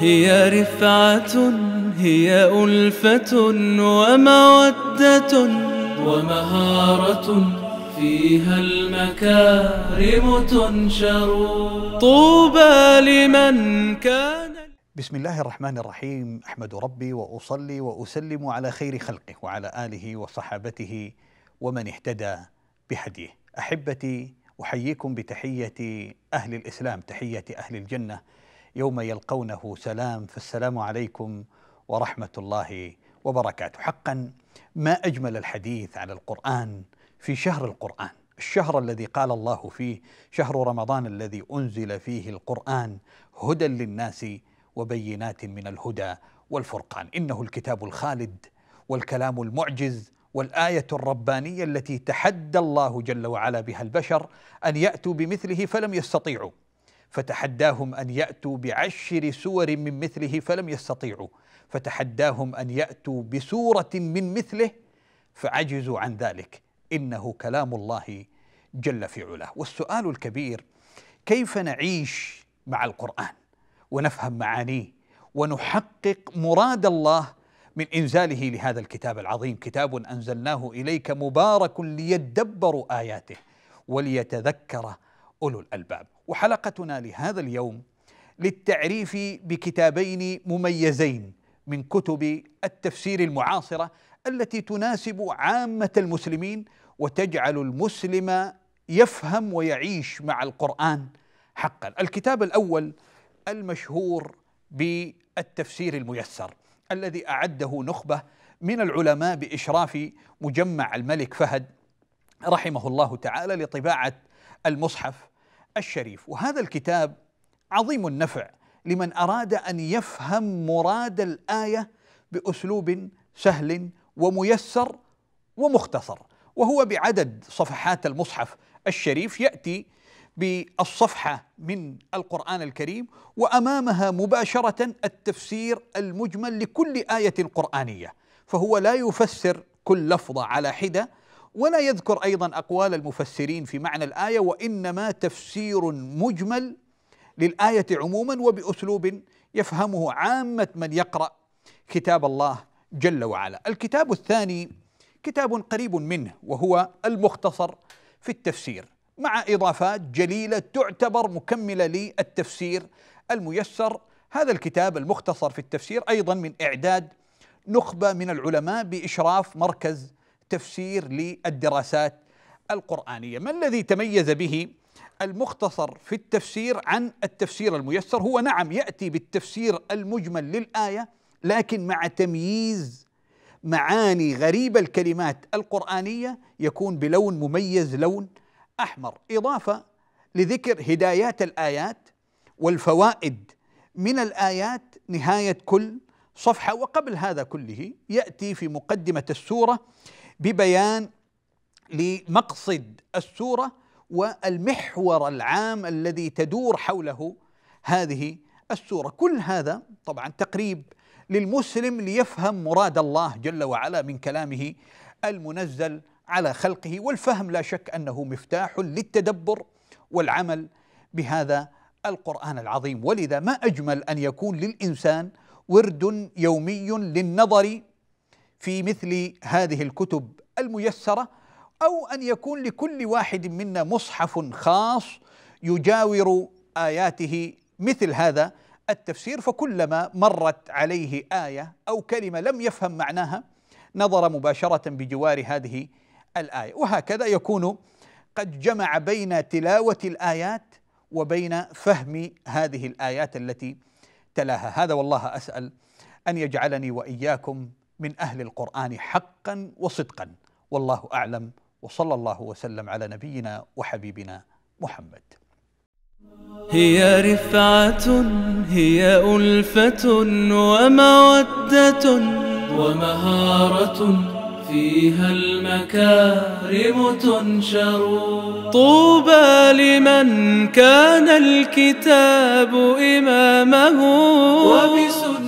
هي رفعة هي ألفة ومودة ومهارة فيها المكارم تنشر طوبى لمن كان بسم الله الرحمن الرحيم أحمد ربي وأصلي وأسلم على خير خلقه وعلى آله وصحابته ومن اهتدى بهديه أحبتي أحييكم بتحية أهل الإسلام تحية أهل الجنة يوم يلقونه سلام فالسلام عليكم ورحمه الله وبركاته حقا ما اجمل الحديث عن القران في شهر القران الشهر الذي قال الله فيه شهر رمضان الذي انزل فيه القران هدى للناس وبينات من الهدى والفرقان انه الكتاب الخالد والكلام المعجز والايه الربانيه التي تحدى الله جل وعلا بها البشر ان ياتوا بمثله فلم يستطيعوا فتحداهم ان ياتوا بعشر سور من مثله فلم يستطيعوا فتحداهم ان ياتوا بسوره من مثله فعجزوا عن ذلك انه كلام الله جل في علاه والسؤال الكبير كيف نعيش مع القران ونفهم معانيه ونحقق مراد الله من انزاله لهذا الكتاب العظيم كتاب انزلناه اليك مبارك ليدبروا اياته وليتذكر أولو الألباب وحلقتنا لهذا اليوم للتعريف بكتابين مميزين من كتب التفسير المعاصرة التي تناسب عامة المسلمين وتجعل المسلم يفهم ويعيش مع القرآن حقا الكتاب الأول المشهور بالتفسير الميسر الذي أعده نخبة من العلماء بإشراف مجمع الملك فهد رحمه الله تعالى لطباعة المصحف الشريف وهذا الكتاب عظيم النفع لمن اراد ان يفهم مراد الايه باسلوب سهل وميسر ومختصر وهو بعدد صفحات المصحف الشريف ياتي بالصفحه من القران الكريم وامامها مباشره التفسير المجمل لكل ايه قرانيه فهو لا يفسر كل لفظه على حده ولا يذكر ايضا اقوال المفسرين في معنى الايه وانما تفسير مجمل للايه عموما وباسلوب يفهمه عامه من يقرا كتاب الله جل وعلا. الكتاب الثاني كتاب قريب منه وهو المختصر في التفسير مع اضافات جليله تعتبر مكمله للتفسير الميسر هذا الكتاب المختصر في التفسير ايضا من اعداد نخبه من العلماء باشراف مركز تفسير للدراسات القرآنية ما الذي تميز به المختصر في التفسير عن التفسير الميسر هو نعم يأتي بالتفسير المجمل للآية لكن مع تمييز معاني غريب الكلمات القرآنية يكون بلون مميز لون أحمر إضافة لذكر هدايات الآيات والفوائد من الآيات نهاية كل صفحة وقبل هذا كله يأتي في مقدمة السورة ببيان لمقصد السوره والمحور العام الذي تدور حوله هذه السوره كل هذا طبعا تقريب للمسلم ليفهم مراد الله جل وعلا من كلامه المنزل على خلقه والفهم لا شك انه مفتاح للتدبر والعمل بهذا القران العظيم ولذا ما اجمل ان يكون للانسان ورد يومي للنظر في مثل هذه الكتب الميسره او ان يكون لكل واحد منا مصحف خاص يجاور اياته مثل هذا التفسير فكلما مرت عليه ايه او كلمه لم يفهم معناها نظر مباشره بجوار هذه الايه وهكذا يكون قد جمع بين تلاوه الايات وبين فهم هذه الايات التي تلاها هذا والله اسال ان يجعلني واياكم من اهل القران حقا وصدقا والله اعلم وصلى الله وسلم على نبينا وحبيبنا محمد هي رفعة هي ألفة ومودة ومهارة فيها المكارم تنشر طوبى لمن كان الكتاب إمامه وبسنة